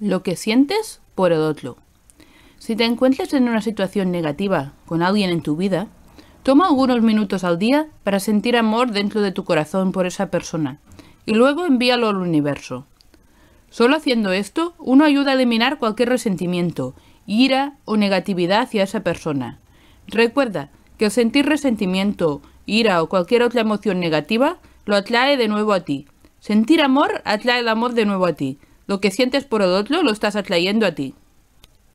Lo que sientes, por el otro. Si te encuentras en una situación negativa con alguien en tu vida, toma algunos minutos al día para sentir amor dentro de tu corazón por esa persona y luego envíalo al universo. Solo haciendo esto, uno ayuda a eliminar cualquier resentimiento, ira o negatividad hacia esa persona. Recuerda que el sentir resentimiento, ira o cualquier otra emoción negativa lo atrae de nuevo a ti. Sentir amor atrae el amor de nuevo a ti. Lo que sientes por Odotlo lo estás atrayendo a ti.